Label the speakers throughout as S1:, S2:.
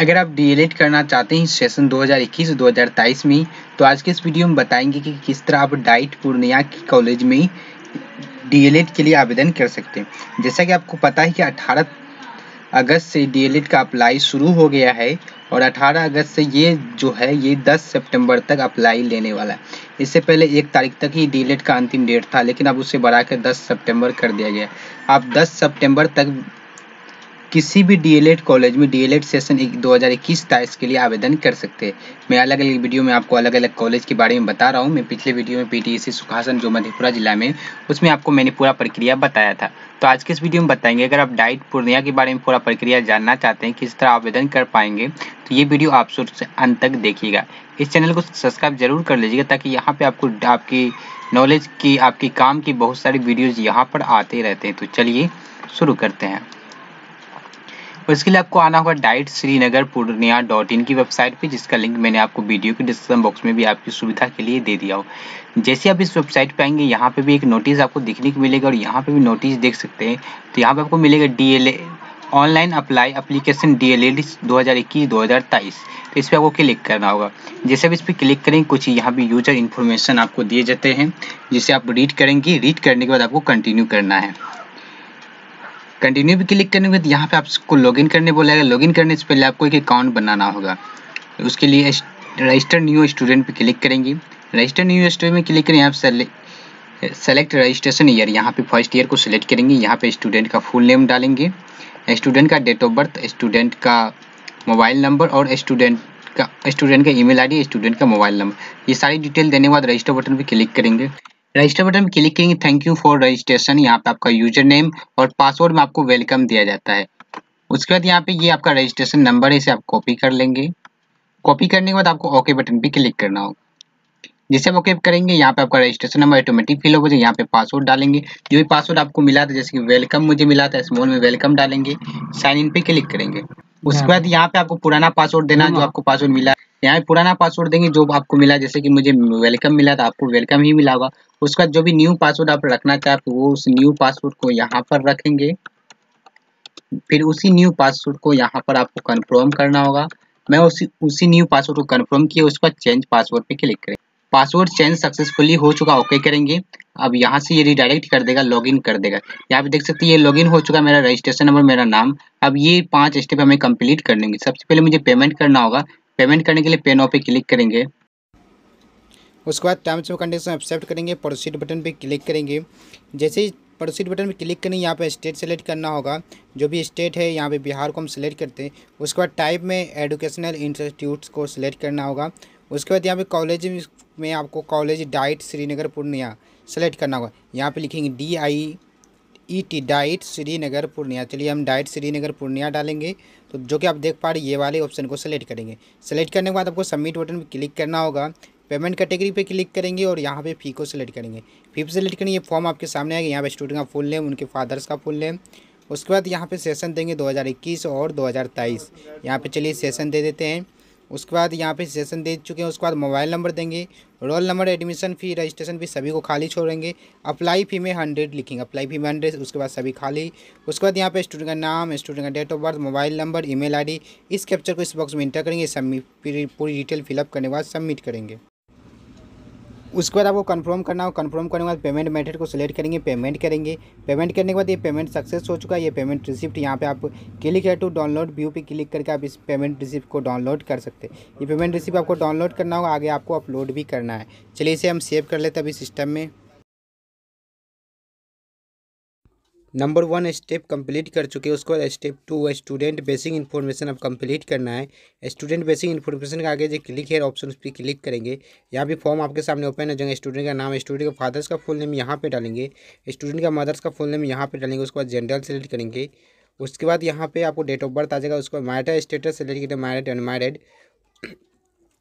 S1: अगर आप डीएलएड करना चाहते हैं सेशन 2021-2023 में तो आज के इस वीडियो में बताएंगे कि किस तरह आप डाइट पूर्णिया के कॉलेज में डी के लिए आवेदन कर सकते हैं जैसा कि आपको पता है कि 18 अगस्त से डी का अप्लाई शुरू हो गया है और 18 अगस्त से ये जो है ये 10 सितंबर तक अप्लाई लेने वाला है इससे पहले एक तारीख तक ही डी का अंतिम डेट था लेकिन अब उसे बढ़ाकर 10 सितंबर कर दिया गया आप 10 सितंबर तक किसी भी डीएलएड कॉलेज में डीएलएड सेशन दो हज़ार इक्कीस बाईस के लिए आवेदन कर सकते हैं मैं अलग अलग वीडियो में आपको अलग अलग कॉलेज के बारे में बता रहा हूँ मैं पिछले वीडियो में सी e सुखासन जो मधेपुरा जिला में उसमें आपको मैंने पूरा प्रक्रिया बताया था तो आज के इस वीडियो में बताएंगे अगर आप डाइट पूर्णिया के बारे में पूरा प्रक्रिया जानना चाहते हैं किस तरह आवेदन कर पाएंगे तो ये वीडियो आप शुरू से अंत तक देखिएगा इस चैनल को सब्सक्राइब जरूर कर लीजिएगा ताकि यहाँ पे आपको आपकी नॉलेज की आपके काम की बहुत सारी वीडियोज़ यहाँ पर आते रहते हैं तो चलिए शुरू करते हैं और इसके लिए आपको आना होगा DIET Srinagar Purnia dot in की वेबसाइट पे जिसका लिंक मैंने आपको वीडियो के डिस्क्रिप्शन बॉक्स में भी आपकी सुविधा के लिए दे दिया हो जैसे आप इस वेबसाइट पे आएंगे यहाँ पे भी एक नोटिस आपको देखने को मिलेगा और यहाँ पे भी नोटिस देख सकते हैं तो यहाँ पे आपको मिलेगा D online apply application D L L दो हज़ार इक्कीस दो हज़ार तेईस तो इस पर आपको क्लिक करना होगा जैसे आप इस पर क्लिक करेंगे कुछ यहाँ पे यूजर इन्फॉर्मेशन आपको दिए जाते हैं जिसे आप रीड करेंगे रीड करने के बाद आपको कंटिन्यू करना है कंटिन्यू भी क्लिक करने के बाद यहाँ पे आपको लॉगिन करने बोलेगा लॉगिन करने से पहले आपको एक अकाउंट बनाना होगा उसके लिए रजिस्टर न्यू स्टूडेंट पे क्लिक करेंगे रजिस्टर न्यू स्टूडेंट में क्लिक करेंगे आप सेलेक्ट रजिस्ट्रेशन ईयर यहाँ पे फर्स्ट ईयर को सिलेक्ट करेंगे यहाँ पे स्टूडेंट का फुल नेम डालेंगे स्टूडेंट का डेट ऑफ बर्थ स्टूडेंट का मोबाइल नंबर और स्टूडेंट का स्टूडेंट का ईमेल आईडी स्टूडेंट का मोबाइल नंबर ये सारी डिटेल देने के बाद रजिस्टर बटन पर क्लिक करेंगे रजिस्टर बटन में क्लिक करेंगे थैंक यू फॉर रजिस्ट्रेशन यहाँ पे आपका यूजर नेम और पासवर्ड में आपको वेलकम दिया जाता है उसके बाद यहाँ पे ये आपका रजिस्ट्रेशन नंबर है इसे आप कॉपी कर लेंगे कॉपी करने के बाद आपको ओके बटन पे क्लिक करना होगा जैसे ओके करेंगे यहाँ पे आपका रजिस्ट्रेशन नंबर ऑटोमेटिक फिल हो जाए यहाँ पे पासवर्ड डालेंगे जो भी पासवर्ड आपको मिला था जैसे कि वेलकम मुझे मिला था स्मॉल में वेलकम डालेंगे साइन इन पे क्लिक करेंगे उसके हाँ। बाद यहाँ पे आपको पुराना पासवर्ड देना जो आपको पासवर्ड मिला यहाँ पुराना पासवर्ड देंगे जो आपको मिला जैसे कि मुझे वेलकम मिला था आपको वेलकम ही मिला होगा उसका जो भी न्यू पासवर्ड आप रखना चाहते वो उस न्यू पासवर्ड को यहाँ पर रखेंगे फिर उसी न्यू पासवर्ड को यहाँ पर आपको कन्फर्म करना होगा मैं उसी उसी न्यू पासवर्ड को कन्फर्म किया उसका चेंज पासवर्ड पे क्लिक करें पासवर्ड चेंज सक्सेसफुली हो चुका ओके करेंगे अब यहाँ से ये रिडायरेक्ट कर देगा लॉगिन कर देगा यहाँ पे देख सकते हैं ये लॉगिन हो चुका मेरा रजिस्ट्रेशन नंबर मेरा नाम अब ये पांच स्टेप हमें कंप्लीट कर लेंगे सबसे पहले मुझे पेमेंट करना होगा पेमेंट करने के लिए पे नाउ पे क्लिक करेंगे उसके बाद टर्म्स एंड कंडीशन एक्सेप्ट करेंगे प्रोसीड बटन पे क्लिक करेंगे जैसे ही प्रोसीड बटन पे क्लिक करेंगे यहाँ पे स्टेट सेलेक्ट करना होगा जो भी स्टेट है यहाँ पे बिहार को हम सेलेक्ट करते हैं उसके बाद टाइप में एडुकेशनल इंस्टीट्यूट्स को सिलेक्ट करना होगा उसके बाद यहाँ पे कॉलेज में आपको college DIET Srinagar Purnia select करना होगा यहाँ पे लिखेंगे D I E T DIET Srinagar Purnia चलिए हम डाइट श्रीनगर पूर्णिया डालेंगे तो जो कि आप देख पा रहे ये वाले ऑप्शन को सेलेक्ट करेंगे सेलेक्ट करने के बाद आपको सबमिट बटन पर क्लिक करना होगा पेमेंट कैटेगरी पे क्लिक करेंगे और यहाँ पे फ़ी को सेलेक्ट करेंगे फी पर सेलेक्ट करेंगे ये फॉर्म आपके सामने आएगा यहाँ पे स्टूडेंट का फुल नेम उनके फादर्स का फुल नेम उसके बाद यहाँ पे सेशन देंगे 2021 और 2023 हज़ार यहाँ पर चलिए सेशन दे देते हैं उसके बाद यहाँ पे सेशन दे चुके हैं उसके बाद मोबाइल नंबर देंगे roll number admission fee registration fee सभी को खाली छोड़ेंगे अप्लाई फ़ी में हंड्रेड लिखेंगे अप्लाई फ़ी में हंड्रेड उसके बाद सभी खाली उसके बाद यहाँ पे स्टूडेंट का नाम स्टूडेंट का date of birth mobile number email ID इस कैप्चर को इस बॉक्स में इंटर करेंगे सबमिट पूरी डिटेल फिलअप करने के बाद सबमिट करेंगे उसके बाद आपको कंफर्म करना हो कंफर्म करने के बाद पेमेंट मेथड को सिलेक्ट करेंगे पेमेंट करेंगे पेमेंट करने के बाद ये पेमेंट सक्सेस हो चुका है ये पेमेंट रिसिप्ट यहाँ पे आप click here to download view पे क्लिक करके आप इस पेमेंट रिसिप्ट को डाउनलोड कर सकते हैं ये पेमेंट रिसिप्ट आपको डाउनलोड करना होगा आगे आपको अपलोड भी करना है चलिए इसे हम सेव कर लेते अभी सिस्टम में नंबर वन स्टेप कंप्लीट कर चुके हैं उसके बाद step two student basic information अब कंप्लीट करना है स्टूडेंट बेसिक इन्फॉर्मेशन का आगे जो क्लिक है ऑप्शन उस पर क्लिक करेंगे यहाँ भी फॉर्म आपके सामने ओपन हो जाएंगे स्टूडेंट का नाम स्टूडेंट का फादर्स का फुल नेम यहाँ पर डालेंगे स्टूडेंट का मदर्स का फुल नेम यहाँ पर डालेंगे उसके बाद जनरल सेलेक्ट करेंगे उसके बाद यहाँ पे आपको डेट ऑफ बर्थ आ जाएगा उसके बाद मैरिड स्टेटस सेलेक्ट करेंगे मैरिड अनमैरिड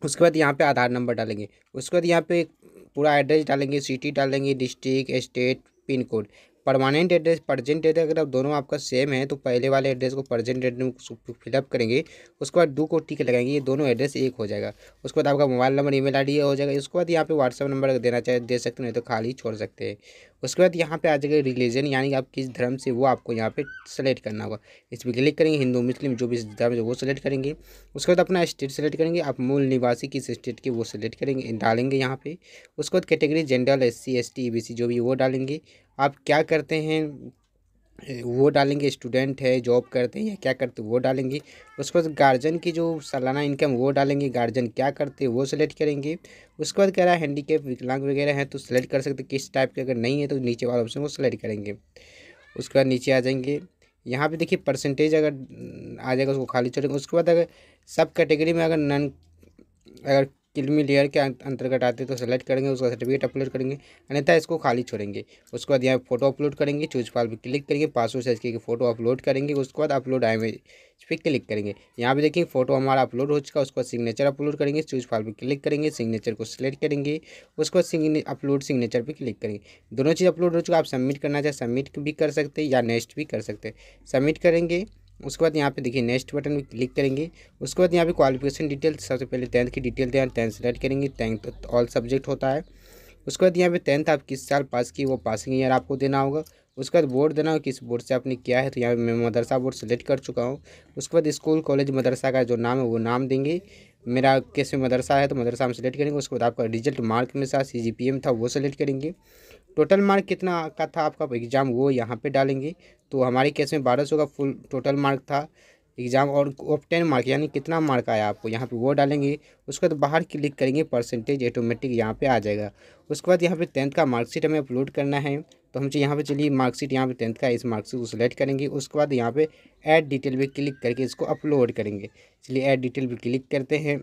S1: उसके बाद यहाँ पर आधार नंबर डालेंगे उसके बाद यहाँ पे पूरा एड्रेस डालेंगे सिटी डालेंगे district state pin code permanent address present address अगर आप दोनों आपका सेम है तो पहले वाले एड्रेस को प्रजेंट एड्रेस में फिलअप करेंगे उसके बाद दो को टिक लगाएंगे ये दोनों एड्रेस एक हो जाएगा उसके बाद आपका मोबाइल नंबर ईमेल आईडी हो जाएगा उसके बाद यहाँ पे व्हाट्सअप नंबर देना चाहे दे सकते नहीं तो खाली छोड़ सकते हैं उसके बाद यहाँ पे आ जाएगा रिलीजन यानी कि आप किस धर्म से वो आपको यहाँ पे सेलेक्ट करना होगा इस पर क्लिक करेंगे हिंदू मुस्लिम जो भी धर्म है वो सेलेक्ट करेंगे उसके बाद अपना स्टेट सेलेक्ट करेंगे आप मूल निवासी किस स्टेट के वो सेलेक्ट करेंगे डालेंगे यहाँ पे उसके बाद category general S C S T B C जो भी वो डालेंगे आप क्या करते हैं वो डालेंगे स्टूडेंट है जॉब करते हैं या क्या करते वो डालेंगे उसके बाद गार्जियन की जो सालाना इनकम वो डालेंगे गार्जियन क्या करते वो सेलेक्ट करेंगे उसके बाद कह रहा है हैंडीकेप विकलांग वगैरह हैं तो सेलेक्ट कर सकते किस टाइप के अगर नहीं है तो नीचे वाला ऑप्शन वो सिलेक्ट करेंगे उसके बाद नीचे आ जाएंगे यहाँ पर देखिए परसेंटेज अगर आ जाएगा उसको खाली छोड़ेंगे उसके बाद अगर सब कैटेगरी में अगर नन अगर किलमी लेयर के अंतर्गत आते तो सेलेक्ट करेंगे उसका सर्टिफिकेट अपलोड करेंगे अन्यथा इसको खाली छोड़ेंगे उसके बाद यहाँ फोटो अपलोड करेंगे चूज फाइल पर क्लिक करेंगे पासवर्ड साइज की फोटो अपलोड करेंगे उसके बाद अपलोड आएमेज इस पर क्लिक करेंगे यहाँ पे देखिए फोटो हमारा अपलोड हो चुका है उसके बाद सिग्नेचर अपलोड करेंगे चूज फाइल पर क्लिक करेंगे सिग्नेचर को सिलेक्ट करेंगे उसके बाद अपलोड सिग्नेचर पर क्लिक करेंगे दोनों चीज़ अपलोड हो चुका आप सबमिट करना चाहे सबमिट भी कर सकते हैं या नेक्स्ट भी कर सकते हैं सबमिट करेंगे उसके बाद यहाँ पे देखिए नेक्स्ट बटन में क्लिक करेंगे उसके बाद यहाँ पे क्वालिफिकेशन डिटेल सबसे पहले टेंथ की डिटेल दें टेंथ सेलेक्ट करेंगे टेंथ ऑल सब्जेक्ट होता है उसके बाद यहाँ पे टेंथ आप किस साल पास की वो पासिंग ईयर आपको देना होगा उसके बाद बोर्ड देना होगा किस बोर्ड से आपने किया है तो यहाँ पर मैं मदरसा बोर्ड सेलेक्ट कर चुका हूँ उसके बाद स्कूल कॉलेज मदरसा का जो नाम है वो नाम देंगे मेरा कैसे मदरसा है तो मदरसा हम सेलेक्ट करेंगे उसके बाद आपका रिजल्ट मार्क में साथ सी था वो सेलेक्ट करेंगे टोटल मार्क कितना का था आपका एग्ज़ाम वो यहाँ पे डालेंगे तो हमारे केस में बारह सौ का फुल टोटल मार्क था एग्ज़ाम और ऑप्टेन मार्क यानी कितना मार्क आया आपको यहाँ पे वो डालेंगे उसके बाद तो बाहर क्लिक करेंगे परसेंटेज ऑटोमेटिक यहाँ पे आ जाएगा उसके बाद यहाँ पे टेंथ का मार्कशीट हमें अपलोड करना है तो हम यहाँ पे चलिए मार्कशीट यहाँ पे टेंथ का इस मार्कशीट को सिलेक्ट करेंगे उसके बाद यहाँ पे ऐड डिटेल भी क्लिक करके इसको अपलोड करेंगे चलिए ऐड डिटेल भी क्लिक करते हैं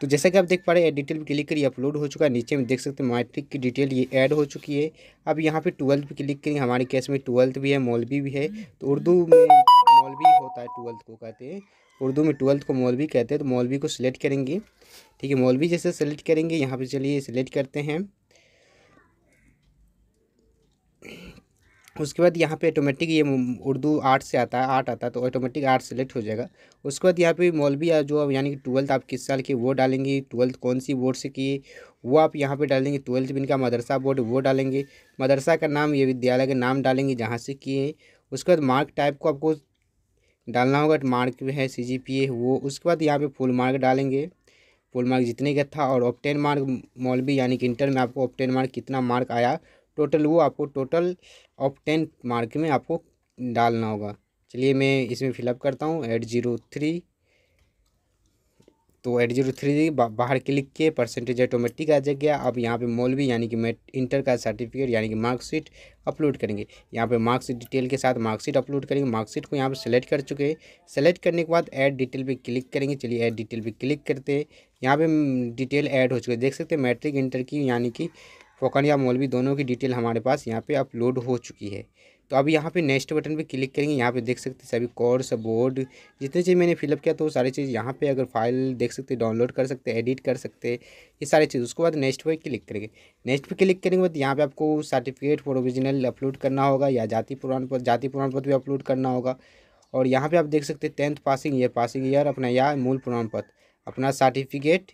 S1: तो जैसा कि आप देख पा रहे हैं डिटेल पर क्लिक करिए अपलोड हो चुका है नीचे में देख सकते हैं मैट्रिक की डिटेल ये ऐड हो चुकी है अब यहाँ पे ट्वेल्थ पर क्लिक करिए हमारे केस में ट्वेल्थ भी है मौलवी भी है तो उर्दू में मौलवी होता है ट्वेल्थ को कहते हैं उर्दू में ट्वेल्थ को मौलवी कहते हैं तो मौलवी को सिलेक्ट करेंगे ठीक है मौलवी जैसे सेलेक्ट करेंगे यहाँ पर चलिए सिलेक्ट करते हैं उसके बाद यहाँ पे ऑटोमेटिक ये उर्दू आर्ट से आता है आर्ट आता है तो ऑटोमेटिक आर्ट सेलेक्ट हो जाएगा उसके बाद यहाँ पे मौलवी या जो यानी कि ट्वेल्थ आप किस साल की वो डालेंगे ट्वेल्थ कौन सी बोर्ड से की वो आप यहाँ पे डालेंगे ट्वेल्थ भी इनका मदरसा बोर्ड वो डालेंगे मदरसा का नाम ये विद्यालय का नाम डालेंगे जहाँ से किए उसके बाद मार्क टाइप को आपको डालना होगा मार्क है सी जी पी ए वो उसके बाद यहाँ पर फुल मार्क डालेंगे फुल मार्क जितने का था और ऑप्टेन मार्क मौलवी यानी कि इंटर में आपको ऑप्टेन मार्क कितना मार्क आया टोटल वो आपको टोटल ऑफ टेन मार्क में आपको डालना होगा चलिए मैं इसमें फिलअप करता हूँ एट ज़ीरो थ्री तो एट जीरो थ्री बाहर क्लिक किए परसेंटेज ऑटोमेटिक आ गया अब यहाँ पे मोल भी यानी कि मेट इंटर का सर्टिफिकेट यानी कि मार्कशीट अपलोड करेंगे यहाँ पे मार्कशीट डिटेल के साथ मार्कशीट अपलोड करेंगे मार्कशीट को यहाँ पे सेलेक्ट कर चुके हैं सेलेक्ट करने के बाद ऐड डिटेल पे क्लिक करेंगे चलिए ऐड डिटेल पे क्लिक करते हैं यहाँ पे डिटेल ऐड हो चुके देख सकते हैं मैट्रिक इंटर की यानी कि फ़ोकन या मौलवी दोनों की डिटेल हमारे पास यहाँ पे अपलोड हो चुकी है तो अब यहाँ पे नेक्स्ट बटन पे क्लिक करेंगे यहाँ पे देख सकते हैं सभी कोर्स बोर्ड जितने चीज़ मैंने फिलअप किया तो वो सारी चीज़ यहाँ पे अगर फाइल देख सकते डाउनलोड कर सकते एडिट कर सकते ये सारी चीज़ उसके बाद नेक्स्ट पर क्लिक करेंगे नेक्स्ट पे क्लिक करेंगे बाद यहाँ पे आपको सर्टिफिकेट प्रोविजनल अपलोड करना होगा या जाति प्रमाण पत्र जाति प्रमाण पत्र भी अपलोड करना होगा और यहाँ पर आप देख सकते हैं tenth passing year passing year अपना या मूल प्रमाण पत्र अपना सर्टिफिकेट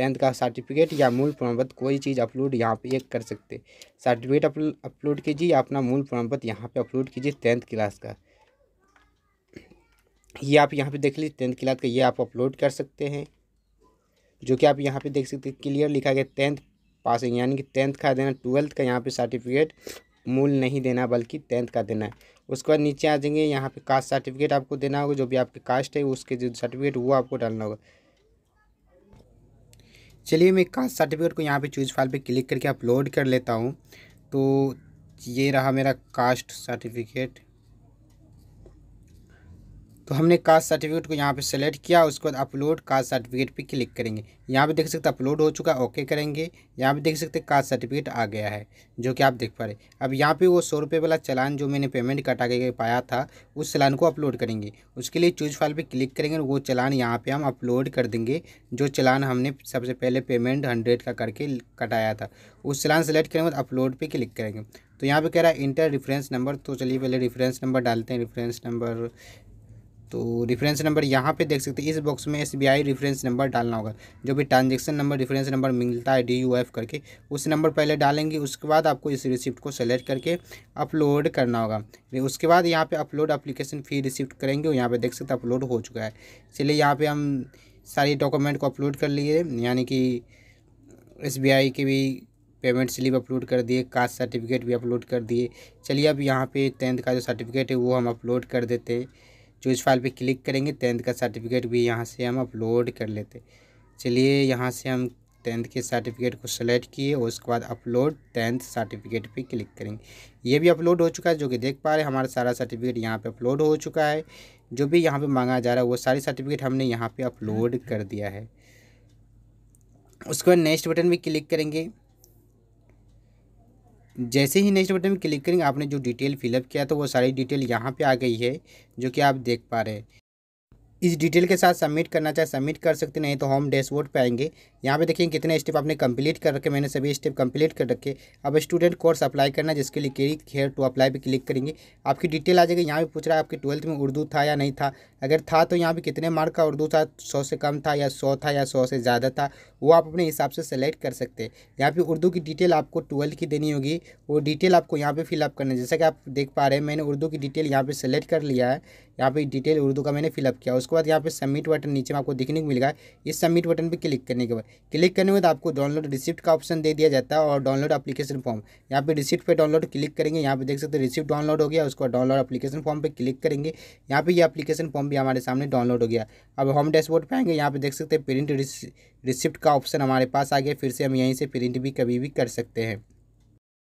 S1: टेंथ का सर्टिफिकेट या मूल प्रमाणपत्र कोई चीज़ अपलोड यहाँ पे एक कर सकते सर्टिफिकेट अपलोड कीजिए या अपना मूल प्रमाणपत्र यहाँ पे अपलोड कीजिए टेंथ क्लास का ये आप यहाँ पे देख लीजिए टेंथ क्लास का ये आप अपलोड कर सकते हैं जो कि आप यहाँ पे देख सकते हैं क्लियर लिखा गया टेंथ पासिंग यानी कि टेंथ का देना ट्वेल्थ का यहाँ पे सर्टिफिकेट मूल नहीं देना बल्कि टेंथ का देना है उसके बाद नीचे आ जाएंगे यहाँ पे कास्ट सर्टिफिकेट आपको देना होगा जो भी आपके कास्ट है उसके जो सर्टिफिकेट वो आपको डालना होगा चलिए मैं कास्ट सर्टिफिकेट को यहाँ पे चूज फाइल पे क्लिक करके अपलोड कर लेता हूँ तो ये रहा मेरा कास्ट सर्टिफिकेट तो हमने कास्ट सर्टिफिकेट को यहाँ पे सेलेक्ट किया उसके बाद अपलोड कास्ट सर्टिफिकेट पे क्लिक करेंगे यहाँ पे देख सकते अपलोड हो चुका है ओके करेंगे यहाँ पे देख सकते कास्ट सर्टिफिकेट आ गया है जो कि आप देख पा रहे अब यहाँ पे वो सौ रुपये वाला चलान जो मैंने पेमेंट कटा के पाया था उस चलान को अपलोड करेंगे उसके लिए चूज फाइल पर क्लिक करेंगे वो चलान यहाँ पर हम अपलोड कर देंगे जो चलान हमने सबसे पहले पेमेंट हंड्रेड का करके कटाया था उस चलान सेलेक्ट करेंगे अपलोड पर क्लिक करेंगे तो यहाँ पे कह रहा है इंटर रेफरेंस नंबर तो चलिए पहले रेफरेंस नंबर डालते हैं रेफरेंस नंबर तो रेफरेंस नंबर यहाँ पे देख सकते हैं इस बॉक्स में एस रेफरेंस नंबर डालना होगा जो भी ट्रांजेक्शन नंबर रेफरेंस नंबर मिलता है डी करके उस नंबर पहले डालेंगे उसके बाद आपको इस रिसिप्ट को सेलेक्ट करके अपलोड करना होगा उसके बाद यहाँ पे अपलोड अप्लीकेशन फ़ी रिसिप्ट करेंगे और यहाँ पर देख सकते अपलोड हो चुका है इसलिए यहाँ पर हम सारी डॉक्यूमेंट को अपलोड कर लिए यानी कि एस के भी पेमेंट स्लिप अपलोड कर दिए कास्ट सर्टिफिकेट भी अपलोड कर दिए चलिए अब यहाँ पे टेंथ का जो सर्टिफिकेट है वो हम अपलोड कर देते हैं जो इस फाइल पे क्लिक करेंगे टेंथ का सर्टिफिकेट भी यहाँ से हम अपलोड कर लेते चलिए यहाँ से हम टेंथ के सर्टिफिकेट को सेलेक्ट किए और उसके बाद अपलोड टेंथ सर्टिफिकेट पे क्लिक करेंगे ये भी अपलोड हो चुका है जो कि देख पा रहे हैं हमारा सारा सर्टिफिकेट यहाँ पे अपलोड हो चुका है जो भी यहाँ पे मांगा जा रहा है वो सारे सर्टिफिकेट हमने यहाँ पे अपलोड कर दिया है उसके बाद नेक्स्ट बटन भी क्लिक करेंगे जैसे ही नेक्स्ट बटन में क्लिक करेंगे आपने जो डिटेल फिलअप किया था तो वो सारी डिटेल यहाँ पे आ गई है जो कि आप देख पा रहे हैं इस डिटेल के साथ सबमिट करना चाहे सबमिट कर सकते नहीं तो होम डैशबोर्ड पे आएंगे यहाँ पे देखेंगे कितने स्टेप आपने कंप्लीट कर रखे मैंने सभी स्टेप कंप्लीट कर रखे अब स्टूडेंट कोर्स अप्लाई करना जिसके लिए क्लिक हेयर टू अप्लाई पे क्लिक करेंगे आपकी डिटेल आ जाएगी यहाँ पे पूछ रहा है आपके ट्वेल्थ में उर्दू था या नहीं था अगर था तो यहाँ पर कितने मार्क का उर्दू था सौ से कम था या सौ था या सौ से ज़्यादा था वो आप अपने हिसाब से सेलेक्ट कर सकते हैं यहाँ पर उर्दू की डिटेल आपको ट्वेल्थ की देनी होगी वो डिटेल आपको यहाँ पर फिलअप करना है जैसा कि आप देख पा रहे हैं मैंने उर्दू की डिटेल यहाँ पर सेलेक्ट कर लिया है यहाँ पर डिटेल उर्दू का मैंने फिलअप किया उसको उसके बाद यहाँ पे सबमिट बटन नीचे में आपको देखने को मिलेगा इस सबमिट बटन पे क्लिक करने के बाद क्लिक करने के बाद आपको डाउनलोड रिसिप्ट का ऑप्शन दे दिया जाता है और डाउनलोड अपलीकेशन फॉर्म यहाँ पे रिसिप्ट पे डाउनलोड क्लिक करेंगे यहाँ पे देख सकते रिसिप्ट डाउनलोड हो गया उसके बाद डाउनलोड अपलीकेशन फॉर्म पर क्लिक करेंगे यहाँ पर ये अपलीकेशन फॉर्म भी हमारे सामने डाउनलोड हो गया अब होम डैशबोर्ड पर आएंगे यहाँ पे देख सकते प्रिंट रिसिप्ट का ऑप्शन हमारे पास आ गया फिर से हम यहीं से प्रिंट भी कभी भी कर सकते हैं